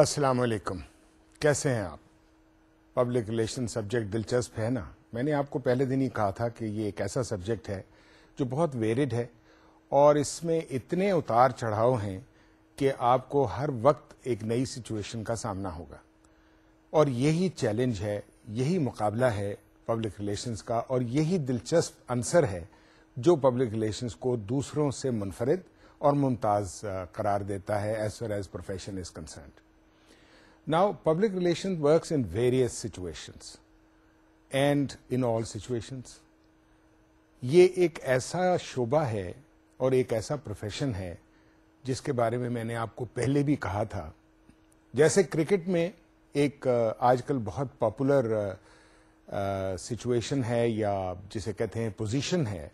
अस्सलाम वालेकुम कैसे हैं आप पब्लिक रिलेशन सब्जेक्ट दिलचस्प है ना मैंने आपको पहले दिन ही कहा था कि ये एक ऐसा सब्जेक्ट है जो बहुत वेरिड है और इसमें इतने उतार चढ़ाव हैं कि आपको हर वक्त एक नई सिचुएशन का सामना होगा और यही चैलेंज है यही मुकाबला है पब्लिक रिलेशंस का और यही दिलचस्प आंसर है जो पब्लिक रिलेशंस को दूसरों से मुनफरद और मुमताज़ करार देता है as far as profession is concern Now, public relations works in various situations and in all situations. ये एक ऐसा शोबा है और एक ऐसा प्रोफेशन है जिसके बारे में मैंने आपको पहले भी कहा था जैसे क्रिकेट में एक आजकल बहुत पॉपुलर सिचुएशन है या जिसे कहते हैं पोजीशन है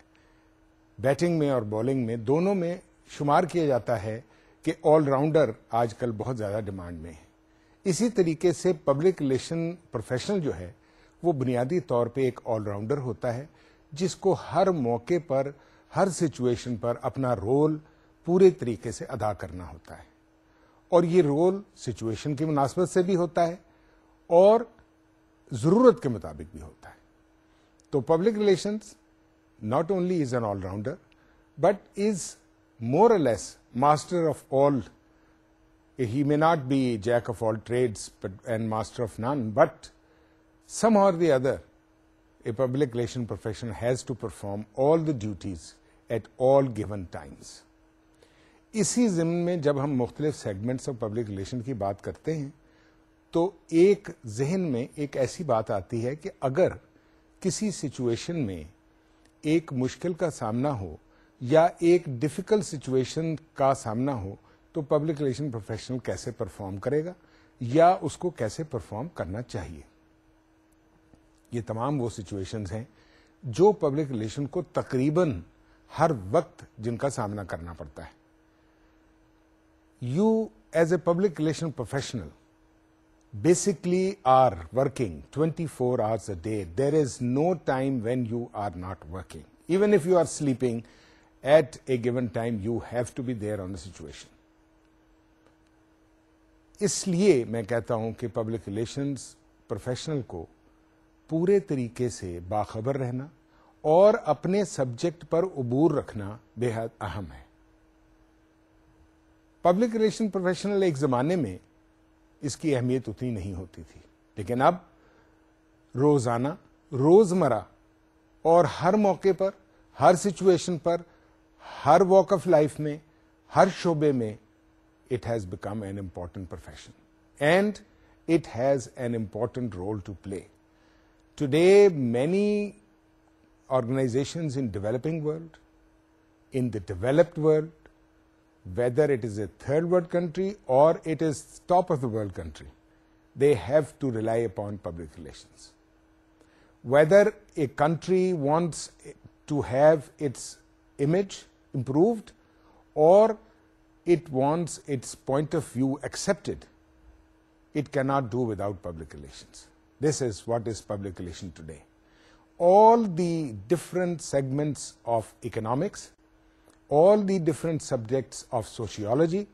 बैटिंग में और बॉलिंग में दोनों में शुमार किया जाता है कि ऑलराउंडर आजकल बहुत ज़्यादा डिमांड में है इसी तरीके से पब्लिक रिलेशन प्रोफेशनल जो है वो बुनियादी तौर पे एक ऑलराउंडर होता है जिसको हर मौके पर हर सिचुएशन पर अपना रोल पूरे तरीके से अदा करना होता है और ये रोल सिचुएशन की मुनासबत से भी होता है और ज़रूरत के मुताबिक भी होता है तो public relations not only is an allrounder but is more less master of all he may not be jack of all trades but, and master of none, but somehow or the other, a public relation professional has to perform all the duties at all given times. इसी ज़िम्न में जब हम मुख्तलिफ segments of public relation की बात करते हैं तो एक जहन में एक ऐसी बात आती है कि अगर किसी सिचुएशन में एक मुश्किल का सामना हो या एक डिफ़िकल्ट सिचुएशन का सामना हो तो पब्लिक रिलेशन प्रोफेशनल कैसे परफॉर्म करेगा या उसको कैसे परफॉर्म करना चाहिए ये तमाम वो सिचुएशंस हैं जो पब्लिक रिलेशन को तकरीबन हर वक्त जिनका सामना करना पड़ता है you as a public relation professional basically are working 24 hours a day there is no time when you are not working even if you are sleeping at a given time you have to be there on the situation इसलिए मैं कहता हूं कि public relation professional को पूरे तरीके से बाखबर रहना और अपने सब्जेक्ट पर अबूर रखना बेहद अहम है पब्लिक रिलेशन प्रोफेशनल एक जमाने में इसकी अहमियत उतनी नहीं होती थी लेकिन अब रोजाना रोजमर्रा और हर मौके पर हर सिचुएशन पर हर वॉक ऑफ लाइफ में हर शोबे में it has become an important profession and it has an important role to play. Today, many organizations in developing world, in the developed world, whether it is a third world country or it is top of the world country, they have to rely upon public relations. Whether a country wants to have its image improved or it wants its point of view accepted, it cannot do without public relations. This is what is public relation today. All the different segments of economics, all the different subjects of sociology,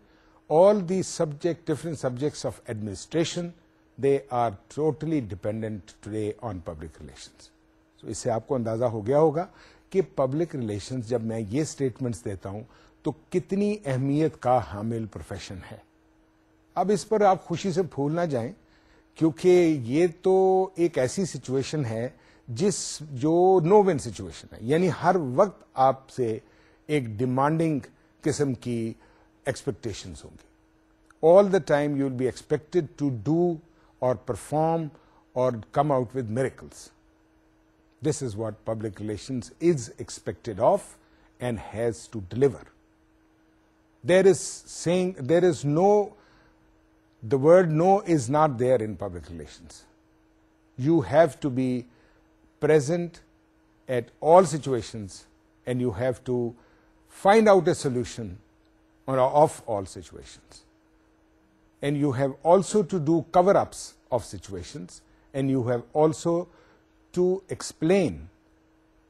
all the subject, different subjects of administration, they are totally dependent today on public relations. So इससे आपको अंदाजा हो गया होगा कि public relations जब मैं ये स्टेटमेंट्स देता हूँ तो कितनी अहमियत का हामिल प्रोफेशन है अब इस पर आप खुशी से फूल ना जाए क्योंकि ये तो एक ऐसी सिचुएशन है जिस जो नो विन सिचुएशन है यानी हर वक्त आपसे एक डिमांडिंग किस्म की एक्सपेक्टेशन होंगी all the time you will be expected to do और परफॉर्म और come out with miracles this is what public relation is expected of and has to deliver there is saying there is no the word no is not there in public relations you have to be present at all situations and you have to find out a solution or of all situations and you have also to do cover ups of situations and you have also to explain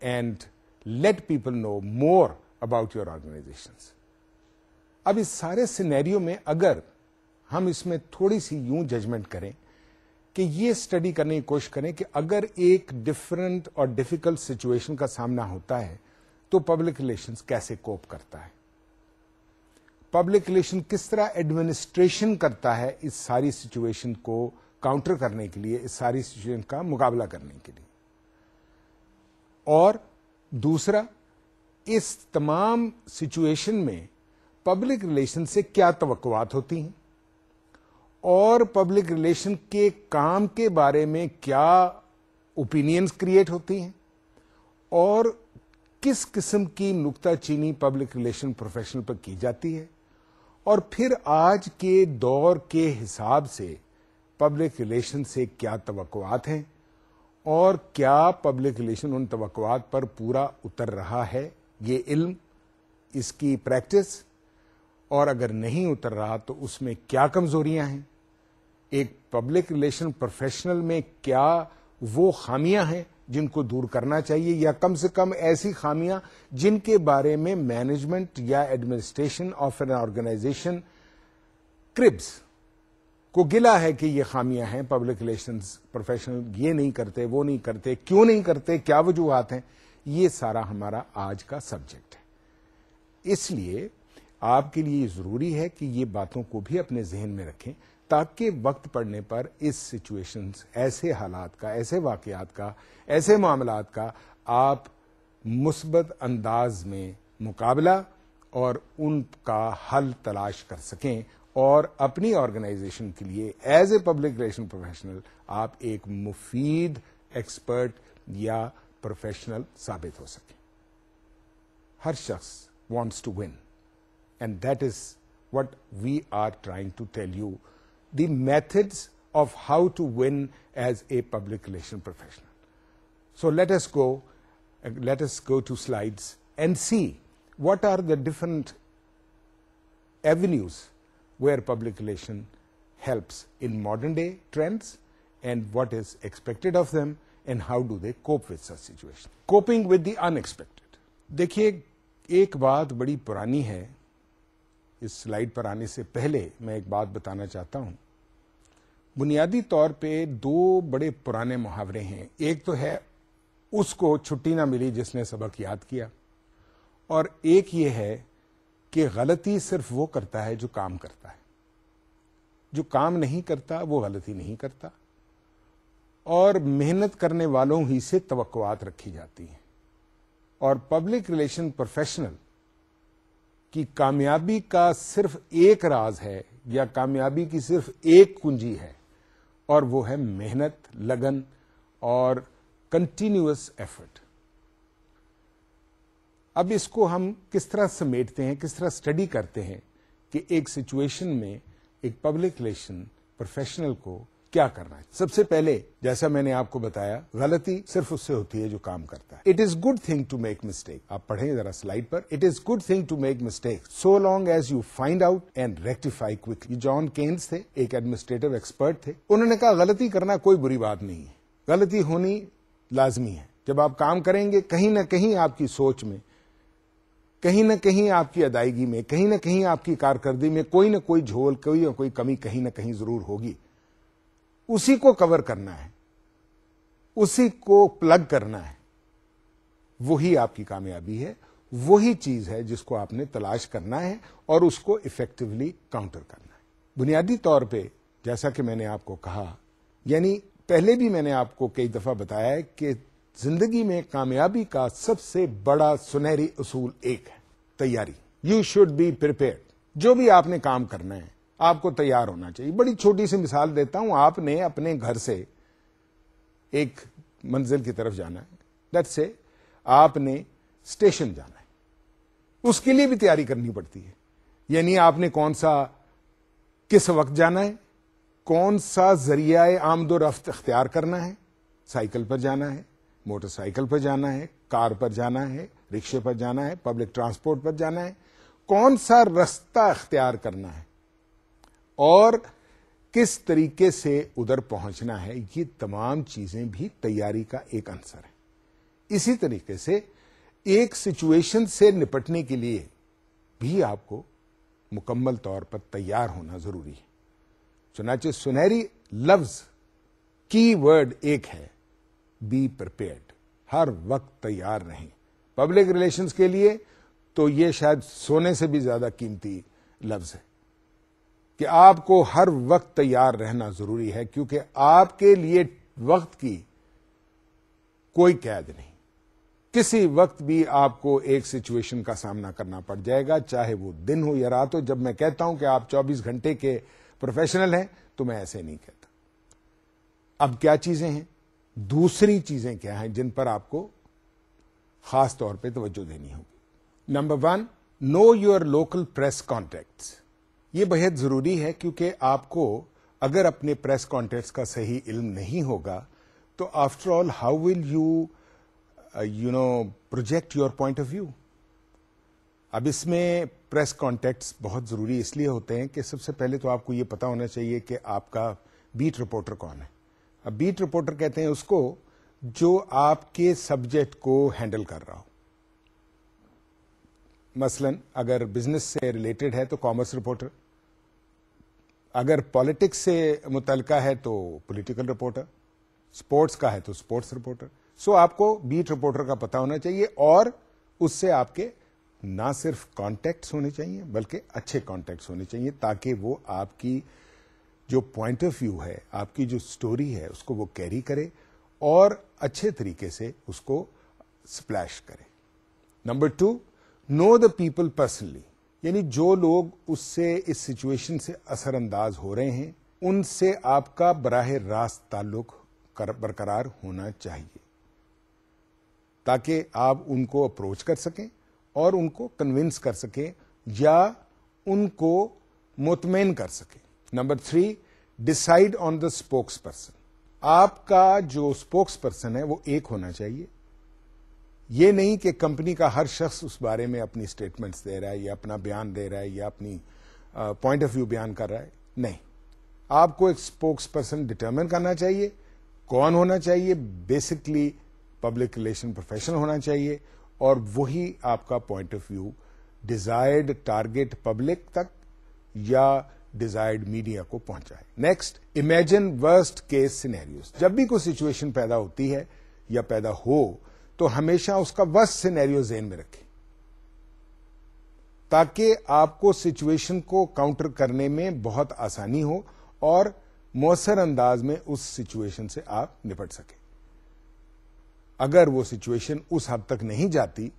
and let people know more about your organizations अब इस सारे scenario में अगर हम इसमें थोड़ी सी यूं judgement करें कि ये स्टडी करने की कोशिश करें कि अगर एक डिफरेंट और डिफिकल्ट सिचुएशन का सामना होता है तो पब्लिक रिलेशंस कैसे कोप करता है पब्लिक रिलेशन किस तरह एडमिनिस्ट्रेशन करता है इस सारी सिचुएशन को काउंटर करने के लिए इस सारी सिचुएशन का मुकाबला करने के लिए और दूसरा इस तमाम सिचुएशन में पब्लिक रिलेशन से क्या तवक्कुआत होती हैं और पब्लिक रिलेशन के काम के बारे में क्या ओपिनियंस क्रिएट होती हैं और किस किस्म की नुकताचीनी पब्लिक रिलेशन प्रोफेशन पर की जाती है और फिर आज के दौर के हिसाब से पब्लिक रिलेशन से क्या तवक्कुआत हैं और क्या पब्लिक रिलेशन उन तवक्कुआत पर पूरा उतर रहा है ये इल्म इसकी प्रैक्टिस और अगर नहीं उतर रहा तो उसमें क्या कमजोरियां हैं एक पब्लिक रिलेशन प्रोफेशनल में क्या वो खामियां हैं जिनको दूर करना चाहिए या कम से कम ऐसी खामियां जिनके बारे में मैनेजमेंट या administration of an organization cribs को गिला है कि ये खामियां हैं पब्लिक रिलेशन प्रोफेशनल ये नहीं करते वो नहीं करते क्यों नहीं करते क्या वजूहत हैं ये सारा हमारा आज का सब्जेक्ट है इसलिए आपके लिए ज़रूरी है कि ये बातों को भी अपने जहन में रखें ताकि वक्त पड़ने पर इस सिचुएशंस ऐसे हालात का ऐसे वाक़ात का ऐसे मामला का आप मुस्बत अंदाज में मुकाबला और उनका हल तलाश कर सकें और अपनी ऑर्गेनाइजेशन के लिए as a public relation professional आप एक मुफीद एक्सपर्ट या प्रोफेशनल साबित हो सकें हर शख्स wants to win And that is what we are trying to tell you. The methods of how to win as a public relation professional. So let us go, uh, let us go to slides and see what are the different avenues where public relation helps in modern day trends and what is expected of them and how do they cope with such situation. Coping with the unexpected. देखिए एक बात बड़ी पुरानी है इस slide पर आने से पहले मैं एक बात बताना चाहता हूं बुनियादी तौर पे दो बड़े पुराने मुहावरे हैं एक तो है उसको छुट्टी ना मिली जिसने सबक याद किया और एक ये है कि गलती सिर्फ वो करता है जो काम करता है जो काम नहीं करता वो गलती नहीं करता और मेहनत करने वालों ही से तवक्कात रखी जाती हैं और पब्लिक रिलेशन प्रोफेशनल कि कामयाबी का सिर्फ एक राज है या कामयाबी की सिर्फ एक कुंजी है और वो है मेहनत लगन और कंटिन्यूस एफर्ट अब इसको हम किस तरह समेटते हैं किस तरह स्टडी करते हैं कि एक सिचुएशन में एक पब्लिक रिलेशन प्रोफेशनल को क्या करना है सबसे पहले जैसा मैंने आपको बताया गलती सिर्फ उससे होती है जो काम करता है it is good thing to make mistake आप पढ़ें जरा स्लाइड पर it is good thing to make mistake so long as you find out and rectify quickly John Keynes थे एक एडमिनिस्ट्रेटिव एक्सपर्ट थे उन्होंने कहा गलती करना कोई बुरी बात नहीं है गलती होनी लाजमी है जब आप काम करेंगे कहीं ना कहीं आपकी सोच में कहीं ना कहीं आपकी अदायगी में कहीं ना कहीं आपकी कारकर्दगी में कोई ना कोई झोल कोई ना कोई कमी कहीं ना कहीं जरूर होगी उसी को कवर करना है उसी को प्लग करना है वही आपकी कामयाबी है वही चीज है जिसको आपने तलाश करना है और उसको इफेक्टिवली काउंटर करना है बुनियादी तौर पे जैसा कि मैंने आपको कहा यानी पहले भी मैंने आपको कई दफा बताया है कि जिंदगी में कामयाबी का सबसे बड़ा सुनहरी असूल एक है तैयारी यू शुड बी प्रिपेयर जो भी आपने काम करना है आपको तैयार होना चाहिए बड़ी छोटी सी मिसाल देता हूं आपने अपने घर से एक मंजिल की तरफ जाना है दैट से आपने स्टेशन जाना है उसके लिए भी तैयारी करनी पड़ती है यानी आपने कौन सा किस वक्त जाना है कौन सा जरिया आमदो रफ्त अख्तियार करना है साइकिल पर जाना है मोटरसाइकिल पर जाना है कार पर जाना है रिक्शे पर जाना है पब्लिक ट्रांसपोर्ट पर जाना है कौन सा रास्ता अख्तियार करना है और किस तरीके से उधर पहुंचना है ये तमाम चीजें भी तैयारी का एक आंसर है इसी तरीके से एक सिचुएशन से निपटने के लिए भी आपको मुकम्मल तौर पर तैयार होना जरूरी है चुनाचे सुनहरी लफ्ज की वर्ड एक है बी प्रिपेयर्ड हर वक्त तैयार रहें पब्लिक रिलेशंस के लिए तो ये शायद सोने से भी ज्यादा कीमती लफ्ज है कि आपको हर वक्त तैयार रहना जरूरी है क्योंकि आपके लिए वक्त की कोई कैद नहीं किसी वक्त भी आपको एक सिचुएशन का सामना करना पड़ जाएगा चाहे वो दिन हो या रात हो जब मैं कहता हूं कि आप 24 घंटे के प्रोफेशनल हैं तो मैं ऐसे नहीं कहता अब क्या चीजें हैं दूसरी चीजें क्या हैं जिन पर आपको खास तौर पे तवज्जो देनी होगी number one know your local press contacts ये बेहद ज़रूरी है क्योंकि आपको अगर अपने प्रेस कॉन्टेक्ट का सही इल्म नहीं होगा तो after all how will you you know project your point of view अब इसमें प्रेस कॉन्टेक्ट्स बहुत ज़रूरी इसलिए होते हैं कि सबसे पहले तो आपको ये पता होना चाहिए कि आपका बीट रिपोर्टर कौन है अब बीट रिपोर्टर कहते हैं उसको जो आपके सब्जेक्ट को हैंडल कर रहा हो मसलन अगर बिजनेस से रिलेटेड है तो कॉमर्स रिपोर्टर अगर पॉलिटिक्स से मुतलका है तो पोलिटिकल रिपोर्टर स्पोर्ट्स का है तो स्पोर्ट्स रिपोर्टर सो आपको बीट रिपोर्टर का पता होना चाहिए और उससे आपके ना सिर्फ कॉन्टेक्ट होने चाहिए बल्कि अच्छे कॉन्टेक्ट होने चाहिए ताकि वो आपकी जो पॉइंट ऑफ व्यू है आपकी जो स्टोरी है उसको वो कैरी करे और अच्छे तरीके से उसको स्प्लैश करे number two know the people personally यानी जो लोग उससे इस सिचुएशन से असरअंदाज हो रहे हैं उनसे आपका बराह रास्त ताल्लुक बरकरार होना चाहिए ताकि आप उनको अप्रोच कर सकें और उनको कन्विंस कर सकें या उनको मुतमिन कर सकें number three decide on the spokesperson आपका जो स्पोक्स पर्सन है वो एक होना चाहिए ये नहीं कि कंपनी का हर शख्स उस बारे में अपनी स्टेटमेंट्स दे रहा है या अपना बयान दे रहा है या अपनी पॉइंट ऑफ व्यू बयान कर रहा है नहीं आपको एक स्पोक्स पर्सन डिटर्मिन करना चाहिए कौन होना चाहिए बेसिकली पब्लिक रिलेशन प्रोफेशनल होना चाहिए और वही आपका point of view desired target public तक या डिजायर्ड मीडिया को पहुंचाए next imagine worst case scenarios जब भी कोई सिचुएशन पैदा होती है या पैदा हो तो हमेशा उसका वर्स्ट सिनेरियो जेन में रखें ताकि आपको सिचुएशन को काउंटर करने में बहुत आसानी हो और मौसर अंदाज में उस सिचुएशन से आप निपट सके अगर वो सिचुएशन उस हद तक नहीं जाती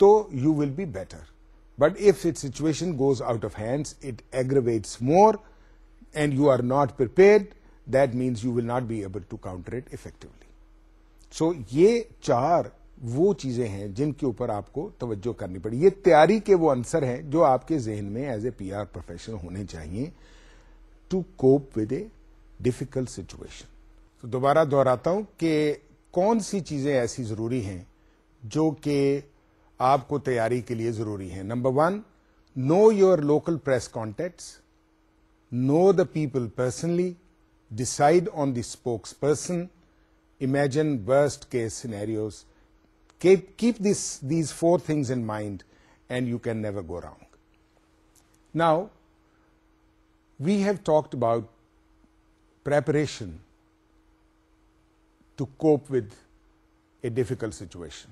तो you will be better but if it situation goes out of hands it aggravates more and you are not prepared that means you will not be able to counter it effectively so so, ये चार वो चीजें हैं जिनके ऊपर आपको तवज्जो करनी पड़ी ये तैयारी के वो आंसर हैं जो आपके जहन में as a P R professional होने चाहिए to cope with a difficult situation तो दोबारा दोहराता हूं कि कौन सी चीजें ऐसी जरूरी हैं जो कि आपको तैयारी के लिए जरूरी हैं number one know your local press contacts know the people personally decide on the spokesperson imagine worst case scenarios. Keep, keep this, these four things in mind and you can never go wrong. Now, we have talked about preparation to cope with a difficult situation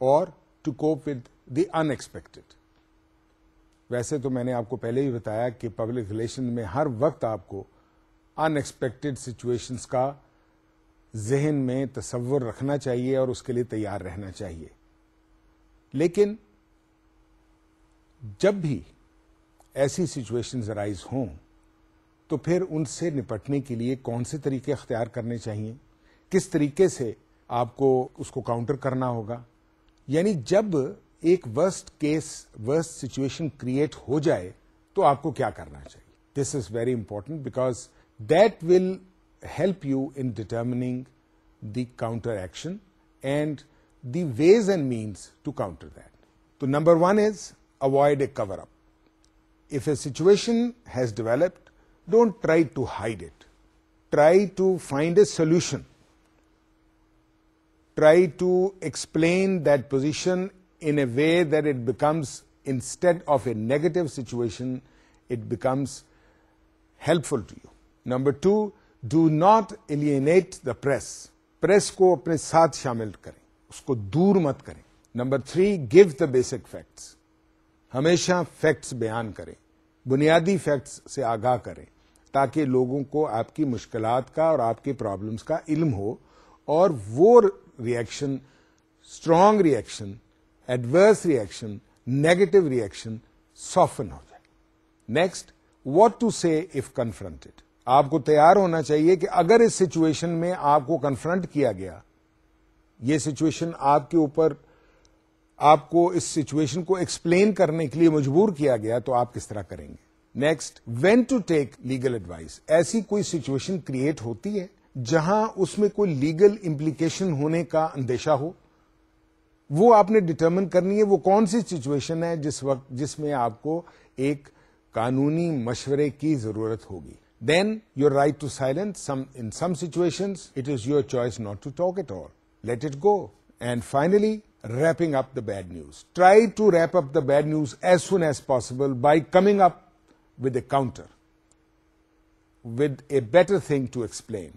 or to cope with the unexpected. वैसे तो मैंने आपको पहले ही बताया कि public relation में हर वक्त आपको अनएक्सपेक्टेड सिचुएशंस का जहन में तस्वुर रखना चाहिए और उसके लिए तैयार रहना चाहिए लेकिन जब भी ऐसी सिचुएशंस अराइज हों तो फिर उनसे निपटने के लिए कौन से तरीके अख्तियार करने चाहिए किस तरीके से आपको उसको काउंटर करना होगा यानी जब एक worst case worst situation create हो जाए तो आपको क्या करना चाहिए this is very important because that will help you in determining the counter action and the ways and means to counter that. So, number one is avoid a cover up. If a situation has developed, don't try to hide it. Try to find a solution. Try to explain that position in a way that it becomes, instead of a negative situation, it becomes helpful to you. Number two, do not alienate the press press को अपने साथ शामिल करें उसको दूर मत करें number three give the basic facts हमेशा फैक्ट्स बयान करें बुनियादी फैक्ट्स से आगाह करें ताकि लोगों को आपकी मुश्किल का और आपकी प्रॉब्लम्स का इल्म हो और वो reaction strong reaction adverse reaction negative reaction soften हो जाए next what to say if confronted आपको तैयार होना चाहिए कि अगर इस सिचुएशन में आपको कन्फ्रंट किया गया ये सिचुएशन आपके ऊपर आपको इस सिचुएशन को एक्सप्लेन करने के लिए मजबूर किया गया तो आप किस तरह करेंगे next when to take legal advice ऐसी कोई सिचुएशन क्रिएट होती है जहां उसमें कोई लीगल इंप्लीकेशन होने का अंदेशा हो वो आपने डिटर्मिन करनी है वो कौन सी सिचुएशन है जिस वक्त जिसमें आपको एक कानूनी मशवरे की जरूरत होगी Then your right to silence, some, in some situations, it is your choice not to talk at all. Let it go. And finally, wrapping up the bad news. Try to wrap up the bad news as soon as possible by coming up with a counter, with a better thing to explain.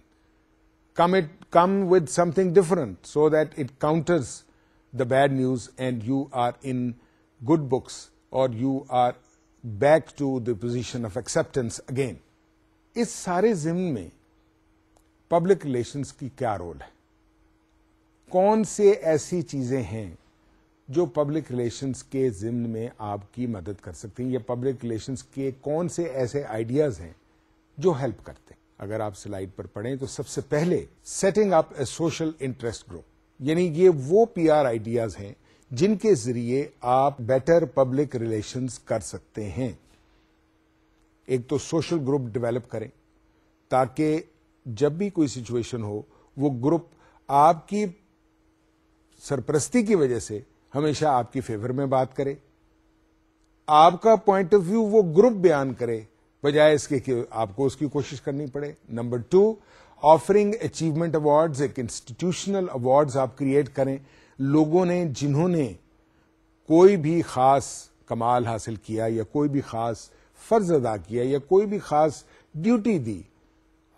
Come, it, come with something different so that it counters the bad news and you are in good books or you are back to the position of acceptance again. इस सारे जिम्न में public relations की क्या role है कौन से ऐसी चीज़ें हैं जो पब्लिक रिलेशंस के जिम्न में आपकी मदद कर सकती हैं या पब्लिक रिलेशंस के कौन से ऐसे आइडियाज़ हैं जो हेल्प करते हैं अगर आप स्लाइड पर पढ़ें तो सबसे पहले setting up a social interest group यानी ये वो पीआर आइडियाज़ हैं जिनके जरिए आप बेटर पब्लिक रिलेशंस कर सकते हैं एक तो सोशल ग्रुप डेवलप करें ताकि जब भी कोई सिचुएशन हो वो ग्रुप आपकी सरपरस्ती की वजह से हमेशा आपकी फेवर में बात करे आपका पॉइंट ऑफ व्यू वो ग्रुप बयान करे बजाय इसके कि आपको उसकी कोशिश करनी पड़े number two offering achievement awards एक इंस्टीट्यूशनल अवार्ड्स आप क्रिएट करें लोगों ने जिन्होंने कोई भी खास कमाल हासिल किया या कोई भी खास फर्ज अदा किया या कोई भी खास ड्यूटी दी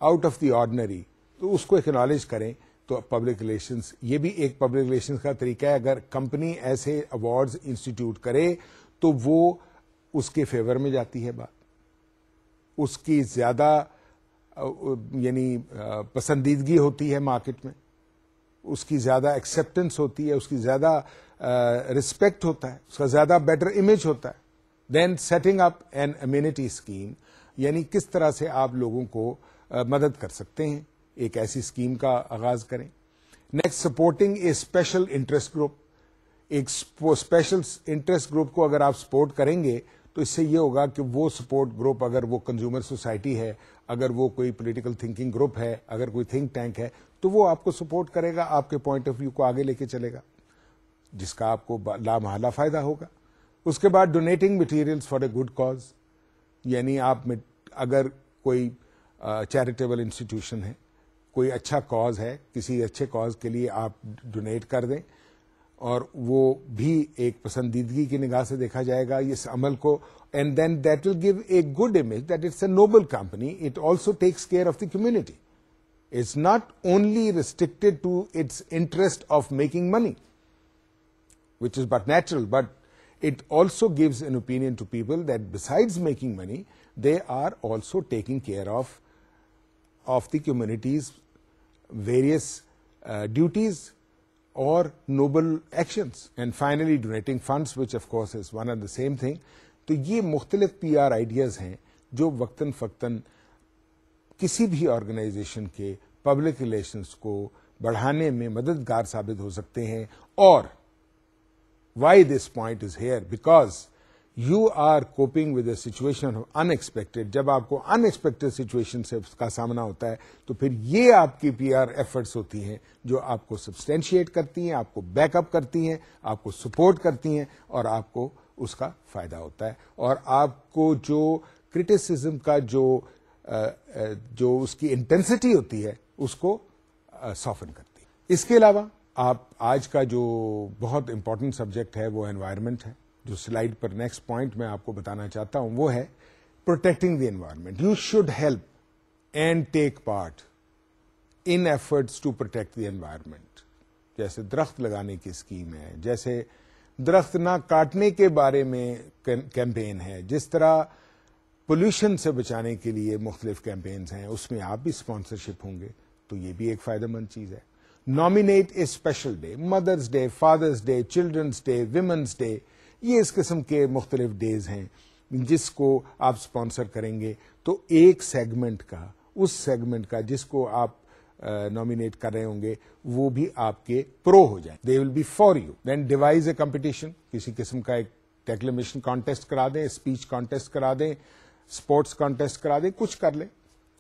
आउट ऑफ द ऑर्डनरी तो उसको एक्नॉलेज करें तो पब्लिक रिलेशंस ये भी एक पब्लिक रिलेशंस का तरीका है अगर कंपनी ऐसे अवार्ड्स इंस्टीट्यूट करे तो वो उसके फेवर में जाती है बात उसकी ज्यादा यानी पसंदीदगी होती है मार्केट में उसकी ज्यादा एक्सेप्टेंस होती है उसकी ज्यादा रिस्पेक्ट होता है उसका ज्यादा बेटर इमेज होता है then setting up an amenity scheme यानी किस तरह से आप लोगों को आ, मदद कर सकते हैं एक ऐसी स्कीम का आगाज करें next supporting a special interest group एक स्पेशल इंटरेस्ट ग्रुप को अगर आप सपोर्ट करेंगे तो इससे ये होगा कि वो सपोर्ट ग्रुप अगर वो कंज्यूमर सोसाइटी है अगर वो कोई पॉलिटिकल थिंकिंग ग्रुप है अगर कोई थिंक टैंक है तो वो आपको सपोर्ट करेगा आपके पॉइंट ऑफ व्यू को आगे लेके चलेगा जिसका आपको लामहला फायदा होगा उसके बाद donating materials for a good cause यानी आप में, अगर कोई चैरिटेबल इंस्टीट्यूशन है कोई अच्छा कॉज है किसी अच्छे कॉज के लिए आप डोनेट कर दें और वो भी एक पसंदीदगी की निगाह से देखा जाएगा इस अमल को and then that will give a good image that it's a noble company it also takes care of the community it's not only restricted to its interest of making money which is but natural but it also gives an opinion to people that besides making money, they are also taking care of, of the community's various uh, duties or noble actions. And finally, donating funds, which of course is one and the same thing. तो ये मुख्तलिफ P R ideas हैं जो वक्ता फ़क्ता किसी भी organisation के public relations को बढ़ाने में मददगार साबित हो सकते हैं और why this point is here because you are coping with situation of unexpected जब आपको अनएक्सपेक्टेड सिचुएशन से का सामना होता है तो फिर ये आपकी पी आर एफर्ट्स होती हैं जो आपको सब्सटेंशिएट करती हैं आपको बैकअप करती हैं आपको सपोर्ट करती हैं और आपको उसका फायदा होता है और आपको जो क्रिटिसिज्म का जो जो उसकी इंटेंसिटी होती है उसको सॉफन करती है इसके अलावा आप आज का जो बहुत इम्पोर्टेंट सब्जेक्ट है वो एनवायरनमेंट है जो स्लाइड पर नेक्स्ट पॉइंट मैं आपको बताना चाहता हूं वो है protecting the environment you should help and take part in efforts to protect the environment जैसे दरख्त लगाने की स्कीम है जैसे दरख्त ना काटने के बारे में कैंपेन है जिस तरह पोल्यूशन से बचाने के लिए मुख्तलिफ कैंपेन्स हैं उसमें आप भी स्पॉन्सरशिप होंगे तो ये भी एक फ़ायदेमंद चीज़ है nominate a special day mother's day father's day children's day women's day ये इस किस्म के मुख्तलिफ डेज हैं जिसको आप स्पॉन्सर करेंगे तो एक सेगमेंट का उस सेगमेंट का जिसको आप नॉमिनेट कर रहे होंगे वो भी आपके प्रो हो जाए they will be for you then devise a competition किसी किस्म का एक डेक्लेमेशन कॉन्टेस्ट करा दें स्पीच कॉन्टेस्ट करा दें स्पोर्ट्स कॉन्टेस्ट करा दें कुछ कर लें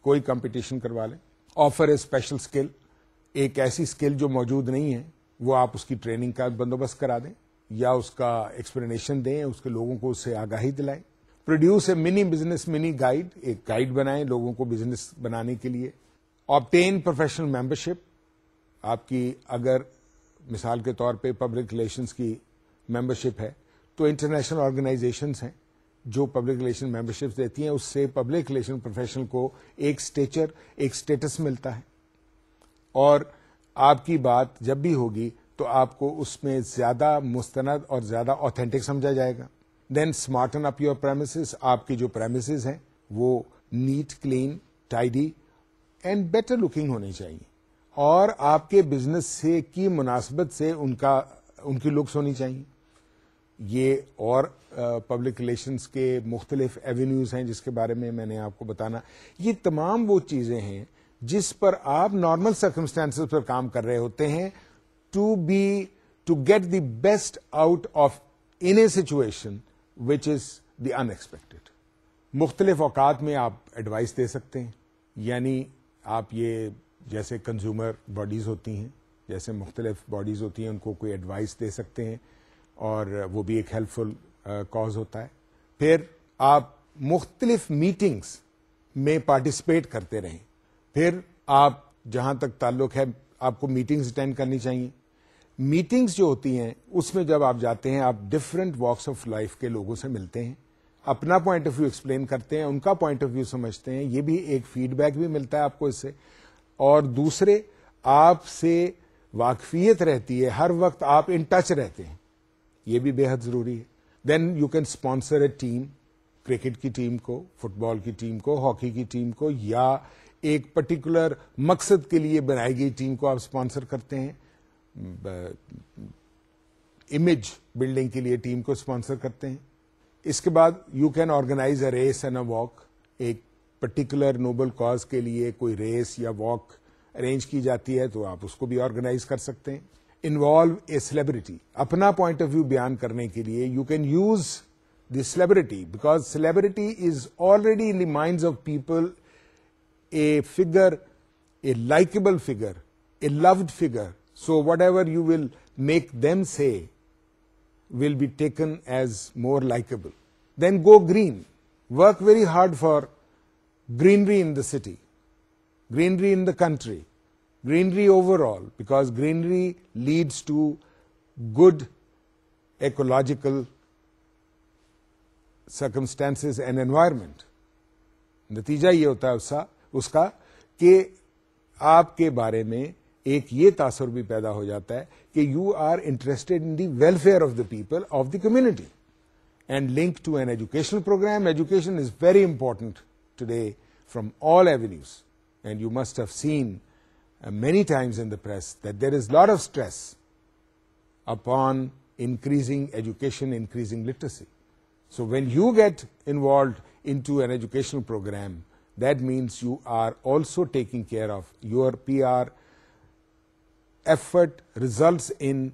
कोई कंपटीशन करवा लें ऑफर ए स्पेशल स्किल एक ऐसी स्किल जो मौजूद नहीं है वो आप उसकी ट्रेनिंग का बंदोबस्त करा दें या उसका एक्सप्लेनेशन दें उसके लोगों को उससे आगाही दिलाएं produce a mini business mini guide एक गाइड बनाएं लोगों को बिजनेस बनाने के लिए ऑप्टेन प्रोफेशनल मेंबरशिप आपकी अगर मिसाल के तौर पे पब्लिक रिलेशंस की मेंबरशिप है तो इंटरनेशनल ऑर्गेनाइजेशंस हैं जो पब्लिक रिलेशन मेंबरशिप देती हैं उससे पब्लिक रिलेशन प्रोफेशनल को एक स्टेचर एक स्टेटस मिलता है और आपकी बात जब भी होगी तो आपको उसमें ज़्यादा मुस्तंद और ज़्यादा ऑथेंटिक समझा जाएगा then smarten up your premises आपके जो प्रेमिसेस हैं वो neat clean tidy and better looking होनी चाहिए और आपके बिजनेस से की मुनासबत से उनका उनकी लुक्स होनी चाहिए ये और पब्लिक रिलेशंस के मुख्तलिफ एवेन्यूज़ हैं जिसके बारे में मैंने आपको बताना ये तमाम वो चीज़ें हैं जिस पर आप नॉर्मल सर्कमस्टांसेस पर काम कर रहे होते हैं to be to get the best out of in a situation which is the unexpected मुख्तलिफ अवकात में आप एडवाइस दे सकते हैं यानी आप ये जैसे कंज्यूमर बॉडीज़ होती हैं जैसे मुख्तलिफ बॉडीज़ होती हैं उनको कोई एडवाइस दे सकते हैं और वो भी एक हेल्पफुल कॉज होता है फिर आप मुख्तलिफ मीटिंग्स में पार्टिसिपेट करते रहें फिर आप जहां तक ताल्लुक है आपको मीटिंग्स अटेंड करनी चाहिए मीटिंग्स जो होती हैं उसमें जब आप जाते हैं आप डिफरेंट वॉक्स ऑफ लाइफ के लोगों से मिलते हैं अपना पॉइंट ऑफ व्यू एक्सप्लेन करते हैं उनका पॉइंट ऑफ व्यू समझते हैं ये भी एक फीडबैक भी मिलता है आपको इससे और दूसरे आपसे वाकफियत रहती है हर वक्त आप इन टच रहते हैं ये भी बेहद जरूरी है then you can sponsor a team cricket की टीम को फुटबॉल की टीम को हॉकी की टीम को या एक पर्टिकुलर मकसद के लिए बनाई गई टीम को आप स्पॉन्सर करते हैं इमेज बिल्डिंग के लिए टीम को स्पॉन्सर करते हैं इसके बाद you can organize a race and a walk एक पर्टिकुलर नोबल कॉज के लिए कोई रेस या वॉक अरेंज की जाती है तो आप उसको भी ऑर्गेनाइज कर सकते हैं इन्वॉल्व ए सेलिब्रिटी अपना पॉइंट ऑफ व्यू बयान करने के लिए you can use the celebrity because celebrity is already in the minds of people a figure, a likable figure, a loved figure. So whatever you will make them say will be taken as more likable. Then go green. Work very hard for greenery in the city, greenery in the country, greenery overall, because greenery leads to good ecological circumstances and environment. नतीजा ये होता है उसका उसका कि आपके बारे में एक ये तासर भी पैदा हो जाता है कि you are interested in the welfare of the people of the community and link to an educational program education is very important today from all avenues and you must have seen many times in the press that there is a lot of stress upon increasing education, increasing literacy. So when you get involved into an educational program that means you are also taking care of your PR effort results in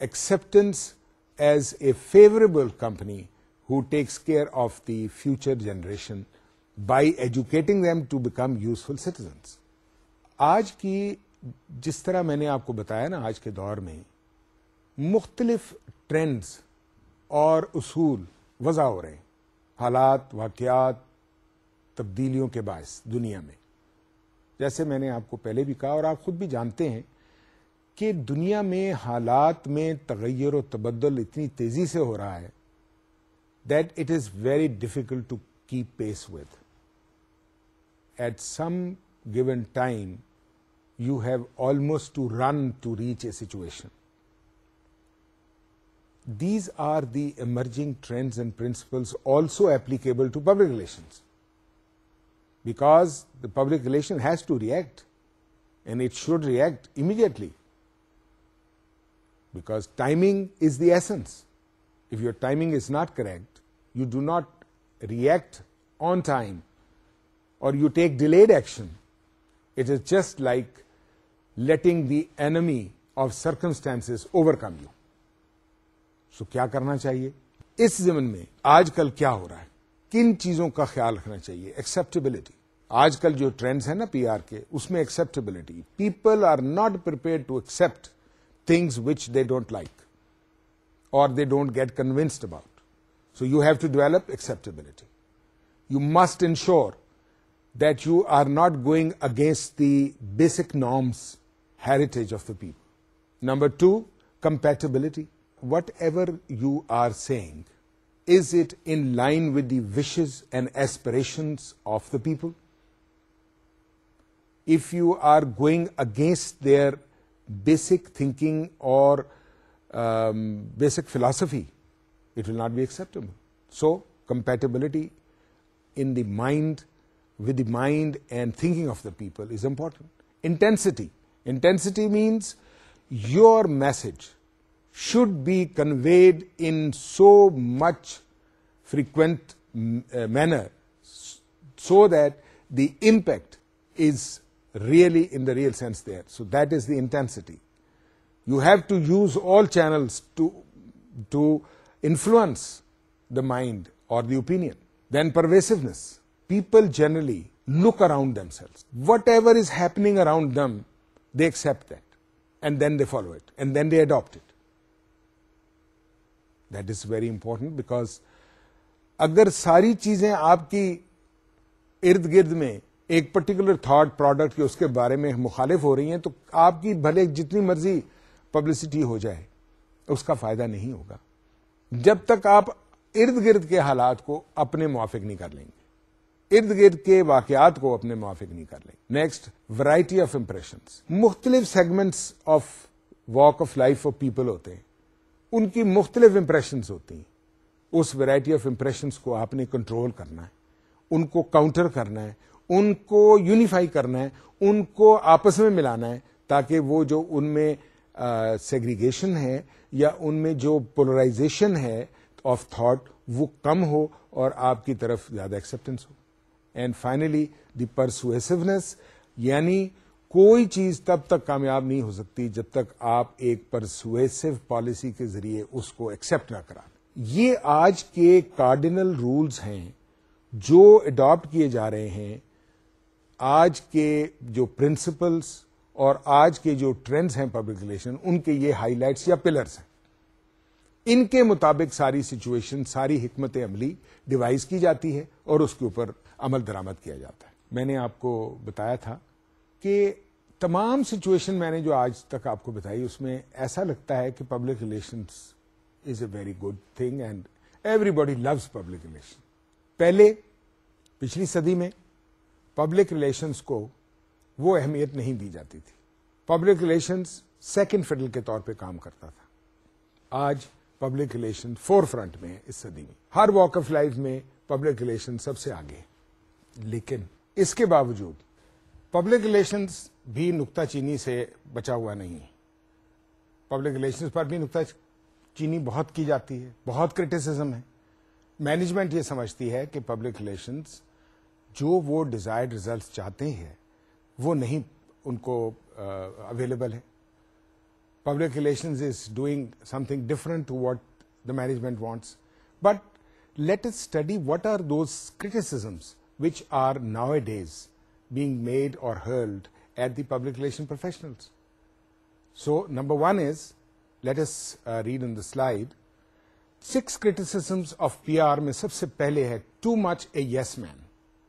acceptance as a favorable company who takes care of the future generation by educating them to become useful citizens. آج کی جس طرح میں نے آپ کو بتایا نا آج کے دور میں مختلف ट्रेंड्स اور اصول وضع ہو رہے ہیں حالات واقعات तब्दीलियों के बायस दुनिया में जैसे मैंने आपको पहले भी कहा और आप खुद भी जानते हैं कि दुनिया में हालात में तगैर और तबदल इतनी तेजी से हो रहा है that it is very difficult to keep pace with at some given time you have almost to run to reach a situation these are the emerging trends and principles also applicable to public relations. because the public relation has to react and it should react immediately because timing is the essence. If your timing is not correct, you do not react on time or you take delayed action. It is just like letting the enemy of circumstances overcome you. So क्या करना चाहिए इस जमन में आजकल क्या हो रहा किन चीजों का ख्याल रखना चाहिए एक्सेप्टेबिलिटी आजकल जो ट्रेंड्स हैं ना पीआर के उसमें acceptability people are not prepare to accept things which they don't like और they don't get convinced about so you have to develop acceptability you must ensure that you are not going against the basic norms, heritage of the people. Number two, compatibility. Whatever you are saying is it in line with the wishes and aspirations of the people? If you are going against their basic thinking or um, basic philosophy, it will not be acceptable. So, compatibility in the mind, with the mind and thinking of the people is important. Intensity. Intensity means your message should be conveyed in so much frequent uh, manner so that the impact is really in the real sense there. So that is the intensity. You have to use all channels to, to influence the mind or the opinion. Then pervasiveness. People generally look around themselves. Whatever is happening around them, they accept that. And then they follow it. And then they adopt it. That is very important because अगर सारी चीजें आपकी इर्द गिर्द में एक particular thought product के उसके बारे में मुखालिफ हो रही हैं तो आपकी भले जितनी मर्जी पब्लिसिटी हो जाए उसका फायदा नहीं होगा जब तक आप इर्द गिर्द के हालात को अपने मुआफिक नहीं कर लेंगे इर्द गिर्द के वाकयात को अपने मुआफिक नहीं कर लेंगे नेक्स्ट वैरायटी ऑफ इंप्रेशन मुख्तलिफ segments of walk of life of people होते हैं उनकी मुख्तलिफ इम्प्रेशंस होती हैं उस वैरायटी ऑफ इम्प्रेशंस को आपने कंट्रोल करना है उनको काउंटर करना है उनको यूनिफाई करना है उनको आपस में मिलाना है ताकि वो जो उनमें सेग्रीगेशन है या उनमें जो पोलराइजेशन है ऑफ थॉट वो कम हो और आपकी तरफ ज्यादा एक्सेप्टेंस हो एंड फाइनली द परसुएसिवनेस यानी कोई चीज तब तक कामयाब नहीं हो सकती जब तक आप एक परसुएसिव पॉलिसी के जरिए उसको एक्सेप्ट ना करा ये आज के कार्डिनल रूल्स हैं जो अडॉप्ट किए जा रहे हैं आज के जो प्रिंसिपल्स और आज के जो ट्रेंड्स हैं पब्लिक रिलेशन उनके ये हाइलाइट्स या पिलर्स हैं इनके मुताबिक सारी सिचुएशन सारी हमत अमली डिवाइस की जाती है और उसके ऊपर अमल दरामद किया जाता है मैंने आपको बताया था कि तमाम सिचुएशन मैंने जो आज तक आपको बताई उसमें ऐसा लगता है कि public relations is a very good thing and everybody loves public relation पहले पिछली सदी में पब्लिक रिलेशंस को वो अहमियत नहीं दी जाती थी पब्लिक रिलेशंस सेकंड फिडल के तौर पे काम करता था आज पब्लिक रिलेशन फोर फ्रंट में है इस सदी में हर वॉक ऑफ लाइफ में पब्लिक रिलेशन सबसे आगे है लेकिन इसके बावजूद पब्लिक रिलेशंस भी नुकताचीनी से बचा हुआ नहीं है पब्लिक रिलेशंस पर भी नुकता चीनी बहुत की जाती है बहुत क्रिटिसिज्म है मैनेजमेंट ये समझती है कि पब्लिक रिलेशंस जो वो डिजायर्ड रिजल्ट चाहते हैं वो नहीं उनको अवेलेबल uh, है public relations is doing something different to what the management wants. But let us study what are those criticisms which are nowadays being made or hurled at the public relation professionals. So, number one is, let us uh, read in the slide, six criticisms of PR में सबसे पहले है too much a yes man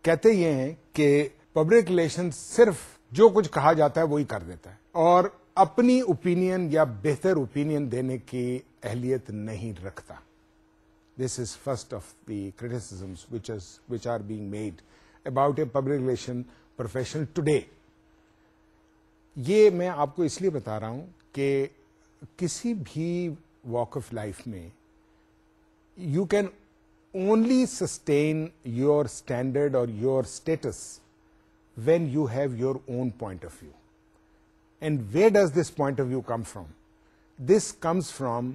कहते ये हैं कि public relation सिर्फ जो कुछ कहा जाता है वही कर देता है और अपनी ओपिनियन या बेहतर ओपिनियन देने की अहलियत नहीं रखता this is first of the criticisms which are being made about a public relation profession today ये मैं आपको इसलिए बता रहा हूं कि किसी भी वॉक ऑफ लाइफ में you can only sustain your standard और your status when you have your own point of view and way does this point of view come from this comes from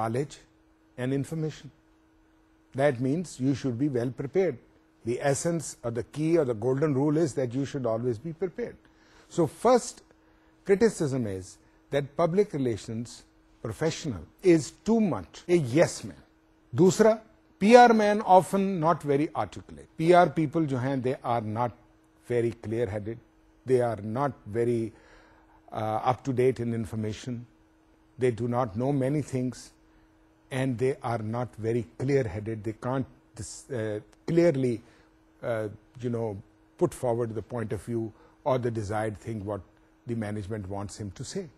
knowledge and information that means you should be well prepared the essence or the key or the golden rule is that you should always be prepared. So, first criticism is that public relations professional is too much a yes man. दूसरा PR man often not very articulate. PR people जो हैं they are not very clear headed. They are not very uh, up to date in information. They do not know many things and they are not very clear headed. They can't uh, clearly you know, put forward the point of view or the desired thing what the management wants him to say.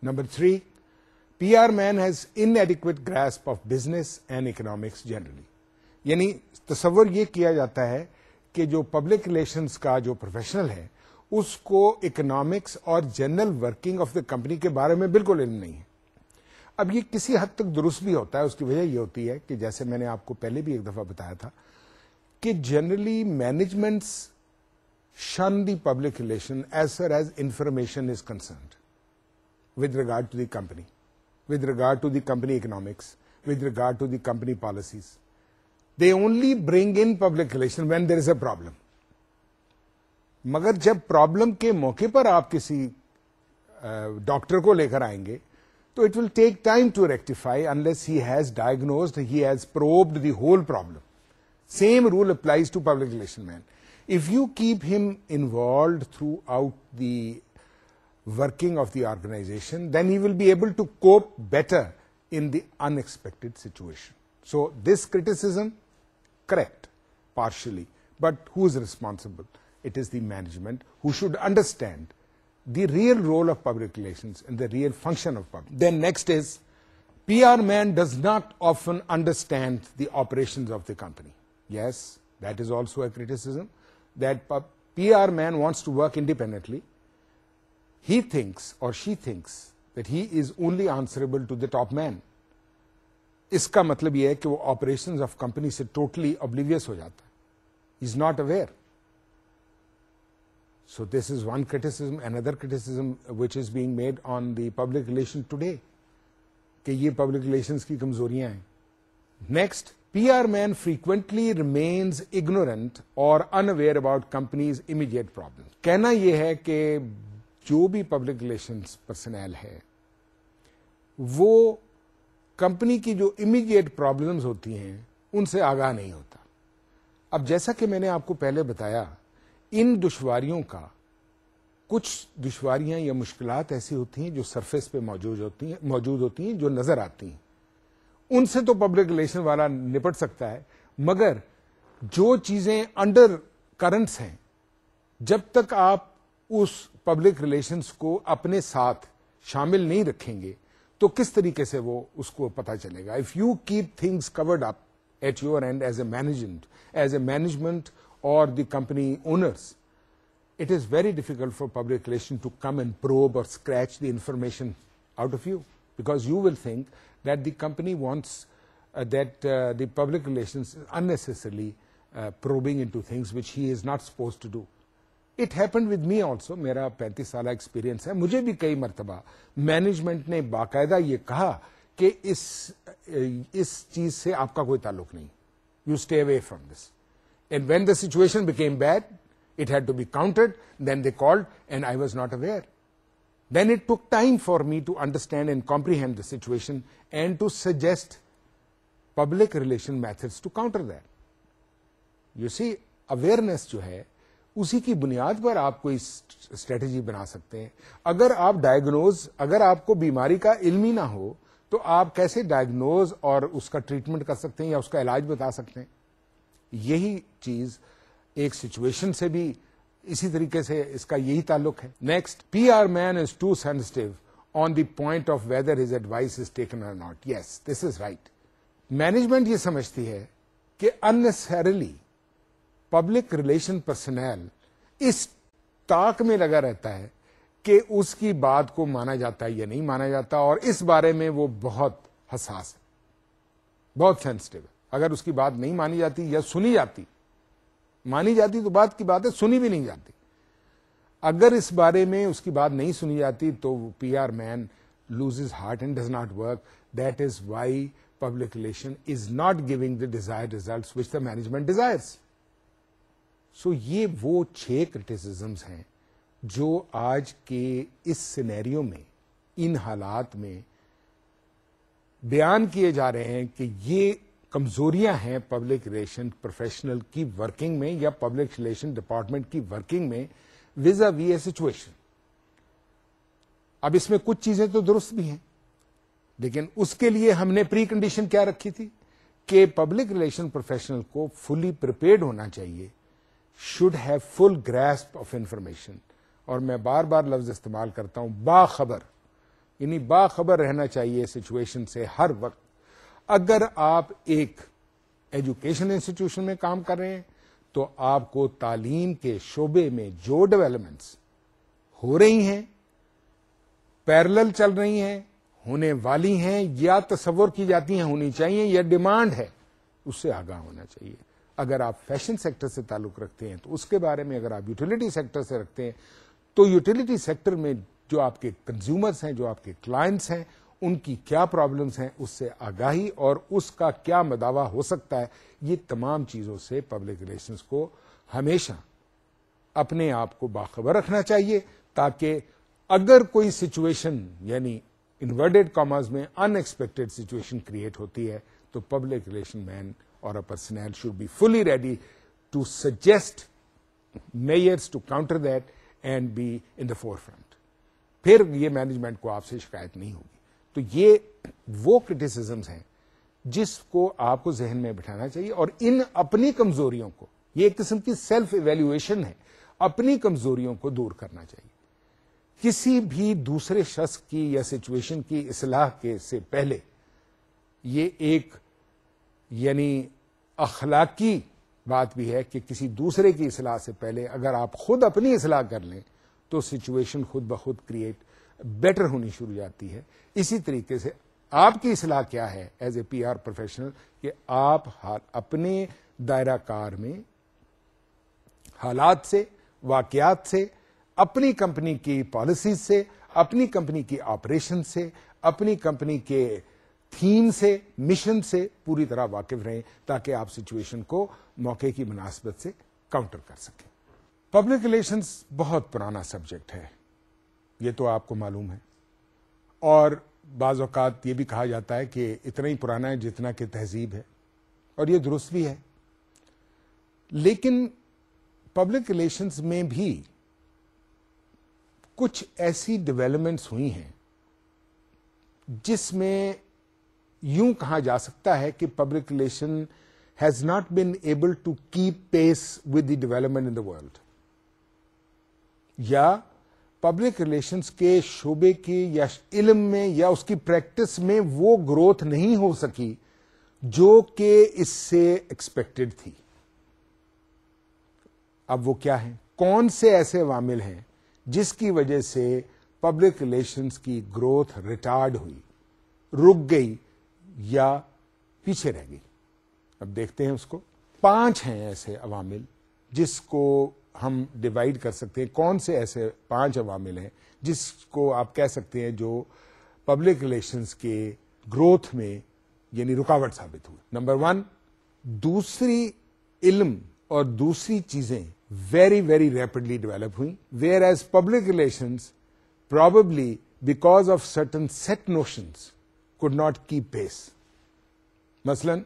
Number three, PR man has inadequate grasp of business and economics generally. यानी तस्वर ये किया जाता है कि जो public relations का जो प्रोफेशनल है उसको इकोनॉमिक्स और general working of the company के बारे में बिल्कुल इल्म नहीं है अब ये किसी हद तक दुरुस्त भी होता है उसकी वजह ये होती है कि जैसे मैंने आपको पहले भी एक दफा बताया था कि generally managements shun the public relation as far as information is concerned with regard to the company, with regard to the company economics, with regard to the company policies. They only bring in public relation when there is a problem. मगर जब problem के मौके पर आप किसी doctor को लेकर आएंगे तो it will take time to rectify unless he has diagnosed he has probed the whole problem Same rule applies to public relation man. If you keep him involved throughout the working of the organization, then he will be able to cope better in the unexpected situation. So this criticism, correct, partially. But who is responsible? It is the management who should understand the real role of public relations and the real function of public. Then next is, PR man does not often understand the operations of the company. Yes, that is also a criticism that PR man wants to work independently. He thinks or she thinks that he is only answerable to the top man. इसका मतलब यह है कि वो operations of company से totally oblivious हो जाता है is not aware So this is one criticism. Another criticism which is being made on the public relation today कि ये public relations की कमजोरियां हैं. Next, PR man frequently remains ignorant or unaware about companies' immediate problems. कहना यह है कि जो भी पब्लिक रिलेशन पर्सनैल है वो कंपनी की जो इमीडिएट प्रॉब्लम्स होती हैं उनसे आगाह नहीं होता अब जैसा कि मैंने आपको पहले बताया इन दुश्वारियों का कुछ दुश्वारियां या मुश्किलात ऐसी होती हैं जो सरफेस पे मौजूद होती हैं मौजूद होती हैं जो नजर आती हैं उनसे तो पब्लिक रिलेशन वाला निपट सकता है मगर जो चीजें अंडर करंट्स हैं जब तक आप उस पब्लिक रिलेशंस को अपने साथ शामिल नहीं रखेंगे तो किस तरीके से वो उसको पता चलेगा if you keep things covered up at your end as a management as a management और the company owners it is very difficult for public relation to come and probe or scratch the information out of you because you will think that the company wants uh, that uh, the public relations is unnecessarily uh, probing into things which he is not supposed to do. It happened with me also, میرا 35 سالہ experience ہے مجھے بھی کئی مرتبہ management نے باقاعدہ یہ کہا کہ اس, اس چیز سے آپ کا کوئی تعلق you stay away from this and when the situation became bad it had to be countered then they called and I was not aware Then it took time for me to understand and comprehend the situation and to suggest public relation methods to counter that. You see, awareness जो है उसी की बुनियाद पर आप कोई strategy बना सकते हैं अगर आप डायग्नोज अगर आपको बीमारी का इल्म ही ना हो तो आप कैसे डायग्नोज और उसका ट्रीटमेंट कर सकते हैं या उसका इलाज बता सकते हैं यही चीज एक सिचुएशन से भी इसी तरीके से इसका यही ताल्लुक है next P R man is too sensitive on the point of whether his advice is taken or not yes this is right management ये समझती है कि अननेसेसरली पब्लिक रिलेशन पर्सनल इस ताक में लगा रहता है कि उसकी बात को माना जाता है या नहीं माना जाता और इस बारे में वो बहुत हसास है बहुत सेंसिटिव है अगर उसकी बात नहीं मानी जाती या सुनी जाती मानी जाती तो बात की बात है सुनी भी नहीं जाती अगर इस बारे में उसकी बात नहीं सुनी जाती तो P R man lose his heart and does not work that is why public relation is not giving the desire result which the management desire so ये वो छह क्रिटिसिजम हैं जो आज के इस सिनेरियो में इन हालात में बयान किए जा रहे हैं कि ये कमजोरियां हैं पब्लिक रिलेशन प्रोफेशनल की वर्किंग में या पब्लिक रिलेशन डिपार्टमेंट की वर्किंग में विजा वी ए सिचुएशन अब इसमें कुछ चीजें तो दुरुस्त भी हैं लेकिन उसके लिए हमने प्री कंडीशन क्या रखी थी कि पब्लिक रिलेशन प्रोफेशनल को फुली प्रिपेयर्ड होना चाहिए should have full grasp of information और मैं बार बार लफ्ज इस्तेमाल करता हूं बाखबर यानी बाखबर रहना चाहिए सिचुएशन से हर वक्त अगर आप एक एजुकेशन इंस्टीट्यूशन में काम कर रहे हैं तो आपको तालीम के शोबे में जो डेवलपमेंट्स हो रही हैं पैरेलल चल रही हैं होने वाली हैं या तस्वर की जाती हैं होनी चाहिए या डिमांड है उससे आगाह होना चाहिए अगर आप फैशन सेक्टर से ताल्लुक रखते हैं तो उसके बारे में अगर आप यूटिलिटी सेक्टर से रखते हैं तो यूटिलिटी सेक्टर में जो आपके कंज्यूमर्स हैं जो आपके क्लाइंट्स हैं उनकी क्या प्रॉब्लम्स हैं उससे आगाही और उसका क्या मदावा हो सकता है ये तमाम चीज़ों से पब्लिक रिलेशंस को हमेशा अपने आप को बाखबर रखना चाहिए ताकि अगर कोई सिचुएशन यानी इन्वर्टेड कॉमर्स में अनएक्सपेक्टेड सिचुएशन क्रिएट होती है तो पब्लिक रिलेशन मैन और uh personnel should be fully ready to suggest measures to counter that and be in the forefront फिर ये मैनेजमेंट को आपसे शिकायत नहीं होगी तो ये वो क्रिटिसिज्म्स हैं जिसको आपको जहन में बिठाना चाहिए और इन अपनी कमजोरियों को ये एक किस्म की सेल्फ इवेल्युएशन है अपनी कमजोरियों को दूर करना चाहिए किसी भी दूसरे शख्स की या सिचुएशन की इसलाह के से पहले ये एक यानी अखलाकी बात भी है कि किसी दूसरे की इसलाह से पहले अगर आप खुद अपनी इसलाह कर लें तो सिचुएशन खुद ब खुद क्रिएट बेटर होनी शुरू जाती है इसी तरीके से आपकी इसलाह क्या है एज ए पीआर प्रोफेशनल कि आप हाल अपने दायरा कार में हालात से वाकयात से अपनी कंपनी की पॉलिसीज से अपनी कंपनी की ऑपरेशन से अपनी कंपनी के थीम से मिशन से पूरी तरह वाकिफ रहें ताकि आप सिचुएशन को मौके की मुनासबत से काउंटर कर सकें पब्लिक रिलेशंस बहुत पुराना सब्जेक्ट है ये तो आपको मालूम है और बाज़ात ये भी कहा जाता है कि इतना ही पुराना है जितना कि तहजीब है और ये दुरुस्त भी है लेकिन पब्लिक रिलेशंस में भी कुछ ऐसी डेवलपमेंट्स हुई हैं जिसमें यूं कहा जा सकता है कि public relation has not been able to keep pace with the development in the world या पब्लिक रिलेशंस के शोबे की या इल्म में या उसकी प्रैक्टिस में वो ग्रोथ नहीं हो सकी जो कि इससे एक्सपेक्टेड थी अब वो क्या है कौन से ऐसे वामिल हैं जिसकी वजह से पब्लिक रिलेशंस की ग्रोथ रिटार्ड हुई रुक गई या पीछे रह गई अब देखते हैं उसको पांच हैं ऐसे अवामिल जिसको हम डिवाइड कर सकते हैं कौन से ऐसे पांच अवामिल हैं जिसको आप कह सकते हैं जो पब्लिक रिलेशंस के ग्रोथ में यानी रुकावट साबित हुई नंबर वन दूसरी इल्म और दूसरी चीजें वेरी वेरी रैपिडली डेवलप हुई whereas public relations probably because of certain set notions could not keep pace. Maslan,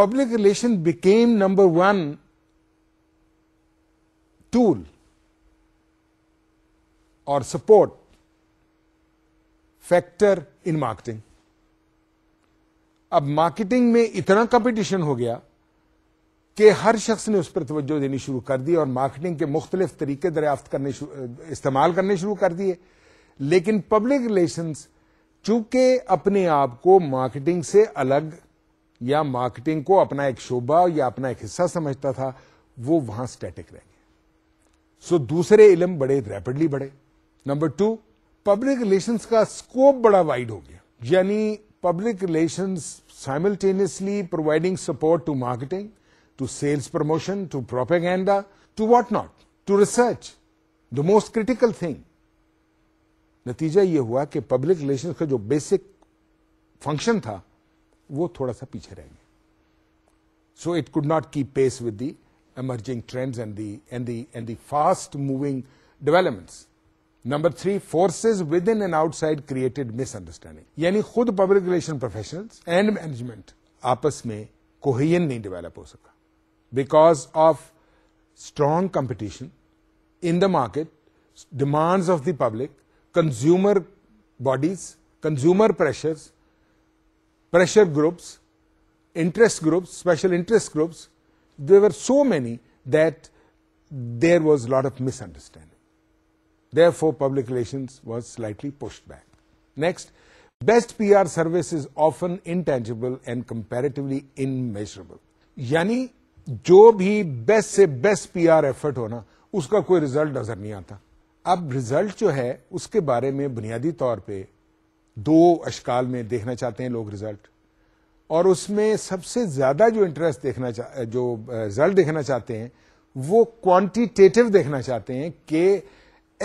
public relation became number one tool or support factor in marketing अब marketing में इतना competition हो गया कि हर शख्स ने उस पर तवज्जो देनी शुरू कर दी और मार्केटिंग के मुख्तलिफ तरीके दरियाफ्त करने इस्तेमाल करने शुरू कर दिए लेकिन पब्लिक रिलेशंस चूंकि अपने आप को मार्केटिंग से अलग या मार्केटिंग को अपना एक शोबा या अपना एक हिस्सा समझता था वो वहां स्टैटिक रह गया सो दूसरे इलम बड़े रैपिडली बढ़े नंबर टू पब्लिक रिलेशंस का स्कोप बड़ा वाइड हो गया यानी public relations simultaneously providing support to marketing to sales promotion to propaganda to what not to research the most critical thing नतीजा ये हुआ कि पब्लिक रिलेशन का जो बेसिक फंक्शन था वो थोड़ा सा पीछे रह गया so it could not keep pace with the emerging trends and the and the and the fast moving developments number three forces within and outside created misunderstanding yani khud public relation professionals and management aapas mein cohesion nahi develop ho saka because of strong competition in the market demands of the public consumer bodies consumer pressures pressure groups interest groups special interest groups there were so many that there was a lot of misunderstanding. Therefore, public relations was slightly pushed back. Next, best PR service is often intangible and comparatively immeasurable. यानी जो भी best से best PR effort होना उसका कोई result नजर नहीं आता अब रिजल्ट जो है उसके बारे में बुनियादी तौर पे दो अशकाल में देखना चाहते हैं लोग रिजल्ट और उसमें सबसे ज़्यादा जो इंटरेस्ट देखना चाह जो रिजल्ट देखना चाहते हैं वो क्वांटिटेटिव देखना चाहते हैं कि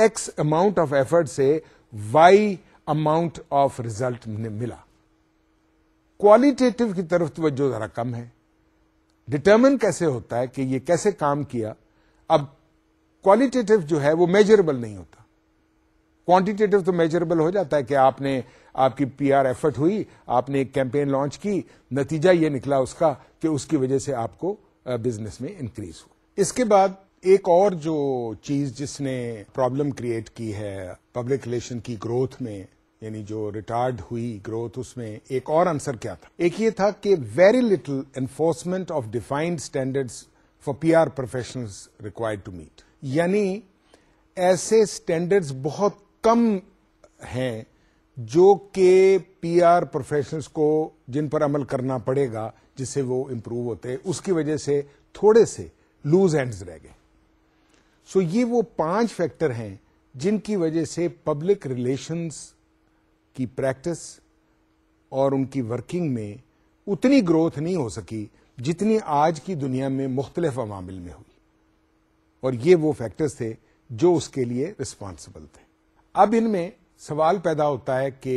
एक्स अमाउंट ऑफ एफर्ट से वाई अमाउंट ऑफ रिजल्ट मिला क्वालिटेटिव की तरफ तवज्जो ज़रा कम है डिटर्मिन कैसे होता है कि ये कैसे काम किया अब क्वालिटेटिव जो है वो मेजरेबल नहीं होता क्वांटिटेटिव तो मेजरेबल हो जाता है कि आपने आपकी पीआर एफर्ट हुई आपने एक कैंपेन लॉन्च की नतीजा ये निकला उसका कि उसकी वजह से आपको बिजनेस में इंक्रीज हुआ इसके बाद एक और जो चीज जिसने प्रॉब्लम क्रिएट की है पब्लिक रिलेशन की ग्रोथ में यानी जो रिटायर्ड हुई ग्रोथ उसमें एक और आंसर क्या था एक ये था कि very little enforcement of defined standards for PR professionals required to meet यानी ऐसे स्टैंडर्ड्स बहुत कम हैं जो के पीआर प्रोफेशनल्स को जिन पर अमल करना पड़ेगा जिससे वो इम्प्रूव होते हैं उसकी वजह से थोड़े से लूज एंड्स रह गए सो so ये वो पांच फैक्टर हैं जिनकी वजह से पब्लिक रिलेशंस की प्रैक्टिस और उनकी वर्किंग में उतनी ग्रोथ नहीं हो सकी जितनी आज की दुनिया में मुख्तलिफ अवामिल में हुई और ये वो फैक्टर्स थे जो उसके लिए रिस्पॉन्सिबल थे अब इनमें सवाल पैदा होता है कि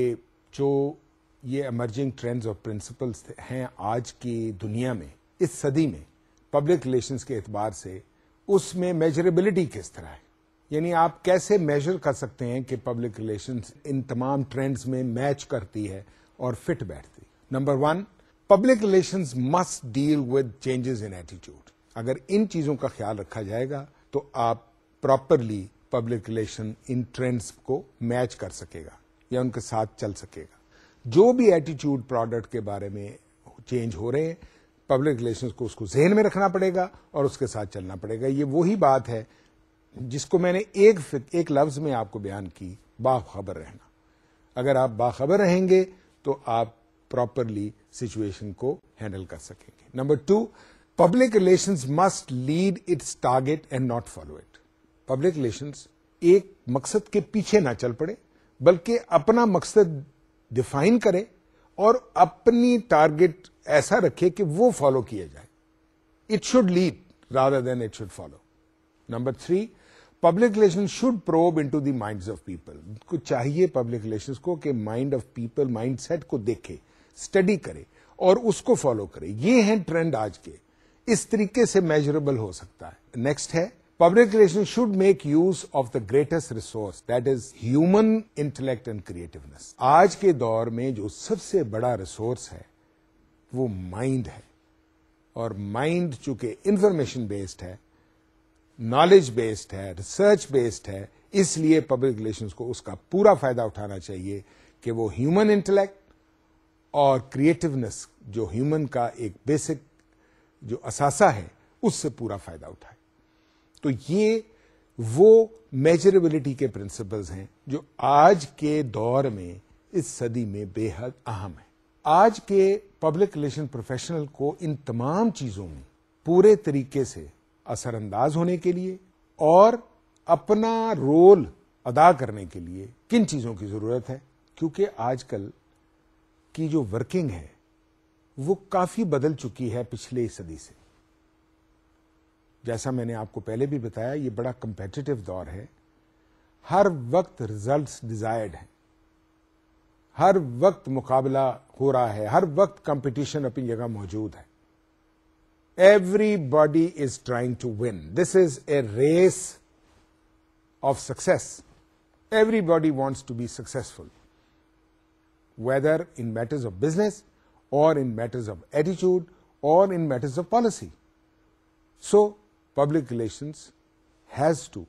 जो ये एमर्जिंग ट्रेंड्स और प्रिंसिपल्स हैं आज की दुनिया में इस सदी में पब्लिक रिलेशंस के एतबार से उसमें मेजरेबिलिटी किस तरह है यानी आप कैसे मेजर कर सकते हैं कि पब्लिक रिलेशंस इन तमाम ट्रेंड्स में मैच करती है और फिट बैठती number one public relations must deal with changes in attitude अगर इन चीजों का ख्याल रखा जाएगा तो आप प्रॉपरली पब्लिक रिलेशन इन ट्रेंड्स को मैच कर सकेगा या उनके साथ चल सकेगा जो भी एटीट्यूड प्रोडक्ट के बारे में चेंज हो रहे हैं पब्लिक रिलेशन को उसको जहन में रखना पड़ेगा और उसके साथ चलना पड़ेगा ये वही बात है जिसको मैंने एक एक लफ्ज में आपको बयान की बाखबर रहना अगर आप बाखबर रहेंगे तो आप प्रॉपरली सिचुएशन को हैंडल कर सकेंगे number two public relations must lead its target and not follow it public relations एक मकसद के पीछे ना चल पड़े बल्कि अपना मकसद डिफाइन करे और अपनी टारगेट ऐसा रखे कि वो फॉलो किया जाए it should lead rather than it should follow. Number three, public relations should probe into the minds of people. को चाहिए public relations को कि mind of people, mindset को देखे स्टडी करे और उसको फॉलो करे ये हैं ट्रेंड आज के इस तरीके से मेजरेबल हो सकता है नेक्स्ट है Public relations should make use of the greatest resource that is human intellect and creativeness. आज के दौर में जो सबसे बड़ा रिसोर्स है वो माइंड है और माइंड चूंकि इंफॉर्मेशन बेस्ड है नॉलेज बेस्ड है रिसर्च बेस्ड है इसलिए पब्लिक रिलेशन को उसका पूरा फायदा उठाना चाहिए कि वो ह्यूमन इंटेलेक्ट और क्रिएटिवनेस जो ह्यूमन का एक बेसिक जो असासा है उससे पूरा फायदा उठाए तो ये वो मेजरेबिलिटी के प्रिंसिपल्स हैं जो आज के दौर में इस सदी में बेहद अहम है आज के पब्लिक रिलेशन प्रोफेशनल को इन तमाम चीजों में पूरे तरीके से असरअंदाज होने के लिए और अपना रोल अदा करने के लिए किन चीजों की जरूरत है क्योंकि आजकल की जो वर्किंग है वो काफी बदल चुकी है पिछले सदी से जैसा मैंने आपको पहले भी बताया ये बड़ा कंपेटिटिव दौर है हर वक्त रिजल्ट्स डिजायर्ड हैं हर वक्त मुकाबला हो रहा है हर वक्त कंपटीशन अपनी जगह मौजूद है everybody is trying to win this is a race of success everybody wants to be successful whether in matters of business और इन मैटर्स ऑफ एटीट्यूड और in matters of policy so public relations has to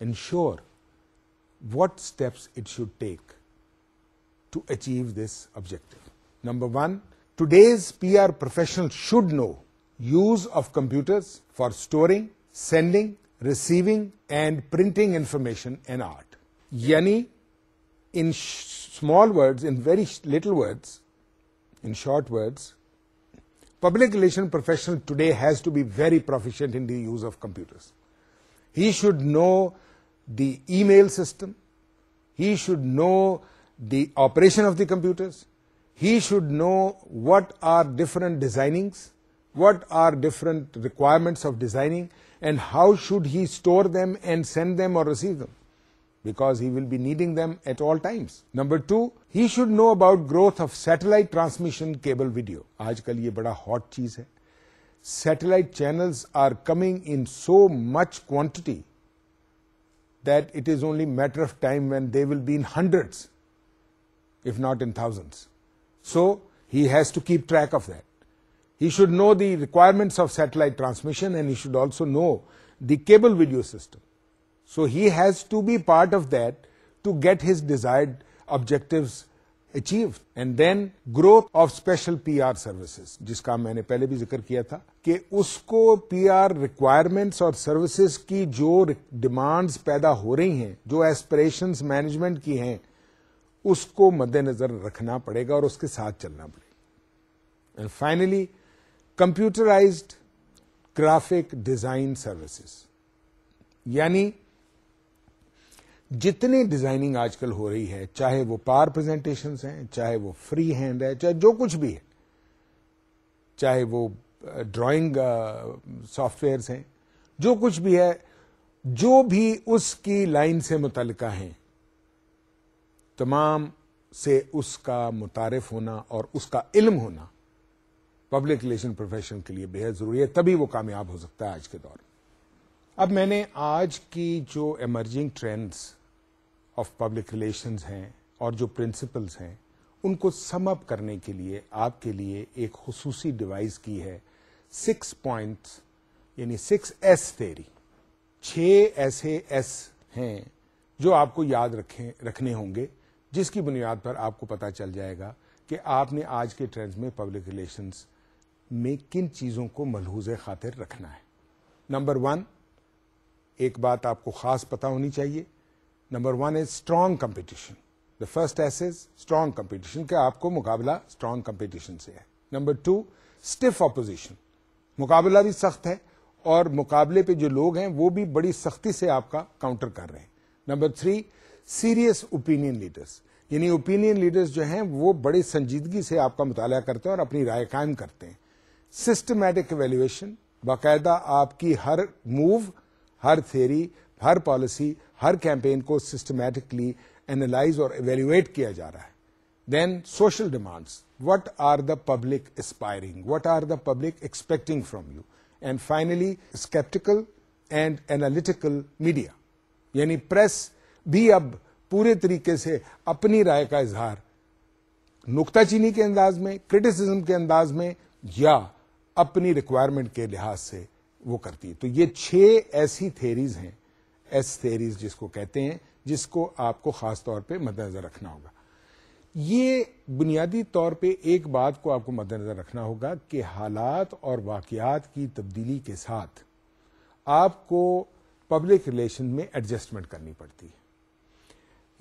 ensure what steps it should take to achieve this objective. Number one, today's PR professional should know use of computers for storing, sending, receiving and printing information and art. Yani, in small words, in very little words, in short words, public relation professional today has to be very proficient in the use of computers. He should know the email system. He should know the operation of the computers. He should know what are different designings, what are different requirements of designing and how should he store them and send them or receive them because he will be needing them at all times. Number two, he should know about growth of satellite transmission cable video. आजकल ये बड़ा hot चीज Satellite channels are coming in so much quantity that it is only matter of time when they will be in hundreds, if not in thousands. So he has to keep track of that. He should know the requirements of satellite transmission and he should also know the cable video system. So he has to be part of that to get his desired objectives achieved. And then growth of special PR services, जिसका मैंने पहले भी जिक्र किया था कि उसको PR requirements और services की जो डिमांड्स पैदा हो रही हैं जो एस्परेशंस मैनेजमेंट की हैं उसको मद्देनजर रखना पड़ेगा और उसके साथ चलना पड़ेगा and finally computerised graphic design services यानी जितनी डिजाइनिंग आजकल हो रही है चाहे वो पार प्रेजेंटेशन हैं चाहे वो फ्री हैंड है चाहे जो कुछ भी है चाहे वो ड्राइंग सॉफ्टवेयर्स हैं जो कुछ भी है जो भी उसकी लाइन से मुतलका हैं तमाम से उसका मुतारफ होना और उसका इल्म होना पब्लिक रिलेशन प्रोफेशन के लिए बेहद ज़रूरी है तभी वो कामयाब हो सकता है आज के दौर में अब मैंने आज की जो emerging trends of public relations हैं और जो प्रिंसिपल्स हैं उनको सम अप करने के लिए आपके लिए एक खसूसी डिवाइस की है सिक्स पॉइंट्स यानी सिक्स एस थेरी छः ऐसे एस हैं जो आपको याद रखें रखने होंगे जिसकी बुनियाद पर आपको पता चल जाएगा कि आपने आज के ट्रेंड्स में पब्लिक रिलेशंस में किन चीज़ों को मलहूज खातिर रखना है नंबर वन एक बात आपको खास पता होनी चाहिए number one is strong competition the first S is strong competition का आपको मुकाबला स्ट्रांग कंपटीशन से है नंबर टू स्टिफ ऑपोजिशन मुकाबला भी सख्त है और मुकाबले पे जो लोग हैं वो भी बड़ी सख्ती से आपका काउंटर कर रहे हैं number three serious opinion leaders यानी ओपिनियन लीडर्स जो हैं वो बड़ी संजीदगी से आपका मुताला करते हैं और अपनी राय कायम करते हैं सिस्टमैटिक एवेल्युएशन बाकायदा आपकी हर मूव हर थेरी हर पॉलिसी हर कैंपेन को सिस्टमैटिकली एनालाइज और एवेल्युएट किया जा रहा है then social demands what are the public aspiring what are the public expecting from you and finally sceptical and analytical media यानी प्रेस भी अब पूरे तरीके से अपनी राय का इजहार नुकताचीनी के अंदाज में क्रिटिसिज्म के अंदाज में या अपनी रिक्वायरमेंट के लिहाज से वो करती है तो ये छह ऐसी थेरीज हैं एस थेरीज जिसको कहते हैं जिसको आपको ख़ास तौर पे मद्देनज़र रखना होगा ये बुनियादी तौर पे एक बात को आपको मद्देनज़र रखना होगा कि हालात और वाक़ात की तब्दीली के साथ आपको पब्लिक रिलेशन में एडजस्टमेंट करनी पड़ती है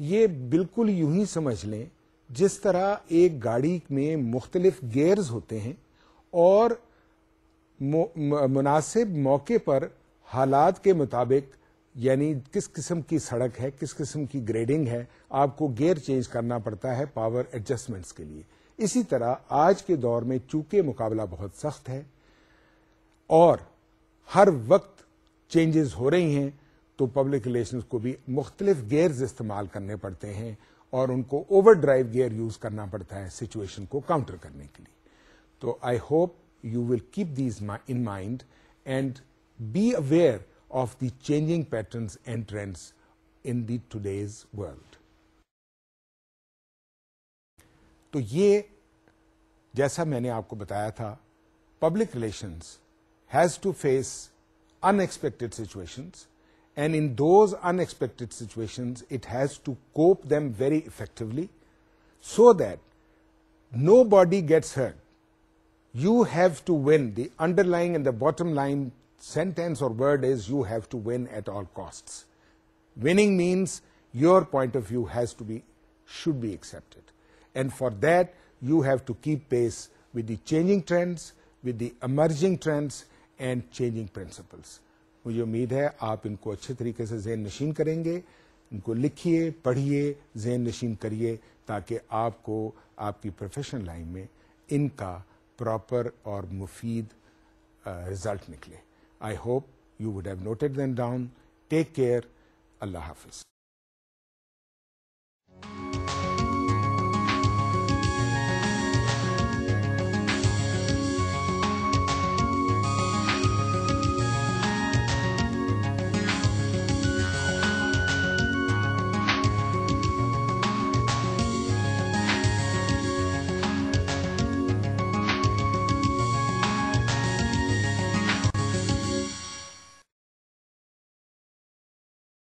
ये बिल्कुल यूं ही समझ लें जिस तरह एक गाड़ी में मुख्तलिफ गेयर्स होते हैं और मुनासिब मौके पर हालात के मुताबिक यानी किस किस्म की सड़क है किस किस्म की ग्रेडिंग है आपको गेयर चेंज करना पड़ता है पावर एडजस्टमेंट्स के लिए इसी तरह आज के दौर में चूंकि मुकाबला बहुत सख्त है और हर वक्त चेंजेस हो रही हैं तो पब्लिक रिलेशन को भी मुख्तलिफ गेयर्स इस्तेमाल करने पड़ते हैं और उनको ओवर ड्राइव गेयर यूज करना पड़ता है सिचुएशन को काउंटर करने के लिए तो I hope you will keep these in mind and be aware of the changing patterns and trends in the today's world to ye जैसा मैंने आपको बताया था public relations has to face unexpected situations, and in those unexpected situations it has to cope them very effectively so that nobody gets hurt you have to win the underlying and the bottom line sentence or word is you have to win at all costs. Winning means your point of view has to be, should be accepted. And for that, you have to keep pace with the changing trends, with the emerging trends and changing principles. मुझे उम्मीद है आप इनको अच्छे तरीके से जहन नशीन करेंगे इनको लिखिए पढ़िए जहन नशीन करिए ताकि आपको आपकी प्रोफेशनल लाइन में इनका प्रॉपर और मुफीद रिजल्ट निकले I hope you would have noted them down. Take care. Allah Hafiz.